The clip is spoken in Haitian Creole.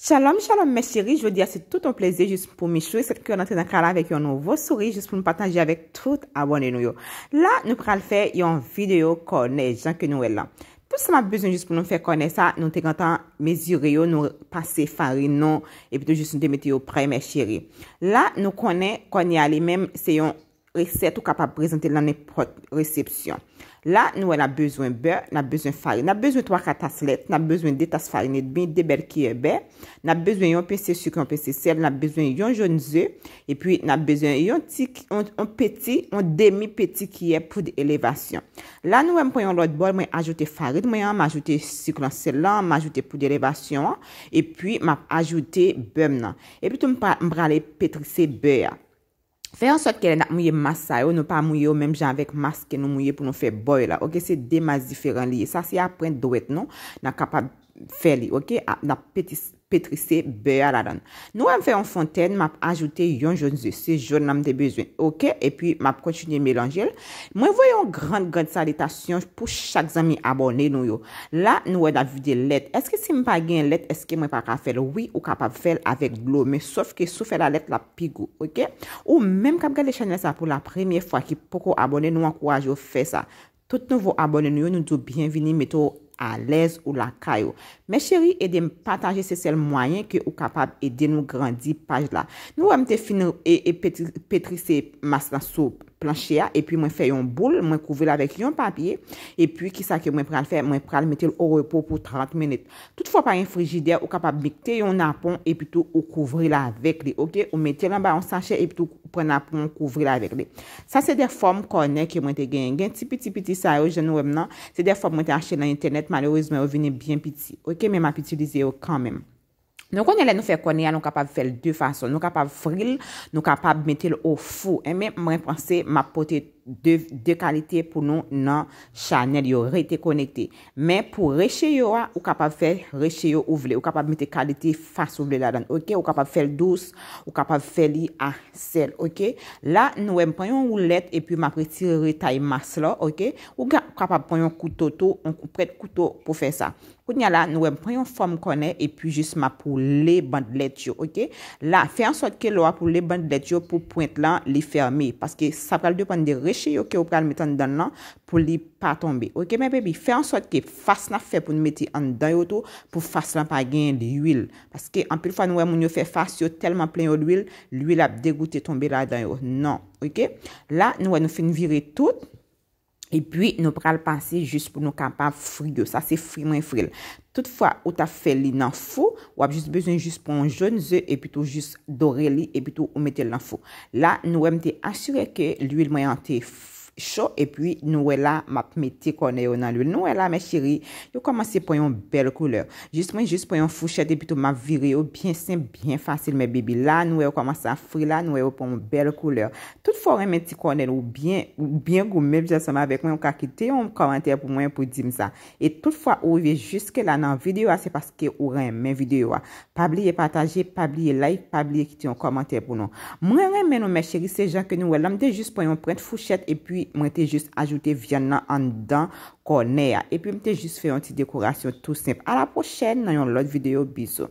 Chalom, chalom mè chéri, jwè di a se tout an plezé jist pou mè choui, set kè yon antre nan kala vek yon nouvo souri jist pou mè patanje avèk tout abonè nou yo. La nou pral fè yon videyo konè, jankè nou el lan. Pou se mè bezoun jist pou mè fè konè sa, nou te gantan mezir yo, nou pase fari nou, epitou jist nou te meti yo pre mè chéri. La nou konè konè alè mèm se yon resept ou kapap prezante lan ne prot resepsyon. La nouwe la bezwen beur, la bezwen farid. La bezwen 3 katas let, la bezwen 2 tas farid bin, 2 bel kiye be. La bezwen yon pese suk, yon pese sel, la bezwen yon joun ze. E pwi la bezwen yon peti, yon demi peti kiye pou di elevasyon. La nouwe mpoyon lot bol, mwen ajoute farid, mwen ajoute suk lan sel lan, mwen ajoute pou di elevasyon. E pwi mwen ajoute beur nan. E pwi tou mprale petise beur nan. Fè yon sot kele na mouye masay, ou nou pa mouye ou menm jan vek maske nou mouye pou nou fè boy la. Ok, se demas diferan liye. Sa se apren dwet nou, nan kapab... fè li, ok, la petrisè beya la dan. Nou am fè yon fontèn, map ajoute yon joun zi, se joun nam de bezwen, ok, epi map kontinye melanjèl. Mwen voy yon grand-grand salitasyon pou chak zami abone nou yo. La, nou wè la vide let. Eske si mpa gen let, eske mwen pa ka fèl? Oui, ou ka pa fèl avek blo, men sof ke sou fè la let la pigou, ok? Ou menm kap gèl chanel sa pou la premye fwa ki pok ou abone nou akouaj yo fè sa. Tout nou abone nou yo, nou tou bienvini metou a lez ou la kayo. Me cheri, edem pataje se sel mwayen ki ou kapab eden nou grandi paj la. Nou wèm te finou e petrisse mas la soub planche ya, epi mwen fè yon boule, mwen kouvri la vek yon papye, epi ki sa ke mwen pral fè, mwen pral metel o repo pou 30 menit. Tout fwa pa yon frigide, ou kapab miktè yon napon, epi tou ou kouvri la vek li, ok? Ou metel an ba yon sache, epi tou ou pren napon, kouvri la vek li. Sa se de form konè ke mwen te gengen, tipi tipi ti sa yo, jen nou em nan, se de form mwen te achè nan internet, malowez mwen ou vini bien piti, ok? Mwen mapitilize yo kanmèm. Nou konye lè nou fè konye, nou kapab fè lè dè fason. Nou kapab fril, nou kapab metè lè ou fou. E mè mwen panse, ma potet de kalite pou nou nan chanel yo rete konekte. Men pou reche yo a, ou kapab fe reche yo ou vle. Ou kapab mete kalite fase ou vle la dan. Ou kapab fe l'dous ou kapab fe li a sel. La nou em preyon ou let e pi m apreti reta y mas la. Ou kapab preyon kouto to ou pret kouto pou fe sa. Koutnya la nou em preyon form kone e pi jist ma pou le band let yo. La fe ansot ke lo a pou le band let yo pou point lan li fermi. Paske sa pral depande rech che yo ke ou pral metan dan nan pou li pa tombe. Ok, men bebi, fe ansot ke fars la fe pou nou meti an dayo tou pou fars la pa gen li yil. Paske an pil fwa nou wè moun yo fe fars yo telman plen yo l'yil, l'yil ap degoute tombe la dayo. Non, ok? La nou wè nou fin vire tout, E pwi nou pral panse jist pou nou kampan frigo. Sa se fri mwen fril. Toutfwa ou ta fe li nan fo, wap jist bezon jist pon joun ze e pwito jist dore li e pwito ou metel nan fo. La nou wèm te asyre ke l'uil mwen yante fwak. Chou e pwi nou e la map meti kone yo nan lou. Nou e la, me chiri, yo komanse pou yon bel kouleur. Jist mwen jist pou yon fouchete e pito map vire yo. Bien simple, bien fasil, me bebi. La nou e yo komanse a fri. La nou e yo pou yon bel kouleur. Tout fwa ouren men ti kone nou. Ou bien goume, jasama, vek mwen. Ou kakite yon komanter pou mwen pou di msa. Et tout fwa ouve jist ke la nan videyo a. Se paske ouren men videyo a. Pabliye pataje, pabliye like, pabliye kiti yon komanter pou nou. Mwen remen nou, me chiri, se jan ke Mwen te jist ajoute vyan nan an dan kone ya E pi mwen te jist fè yon ti dekorasyon tout simple A la pochèn nan yon lot videyo Bizou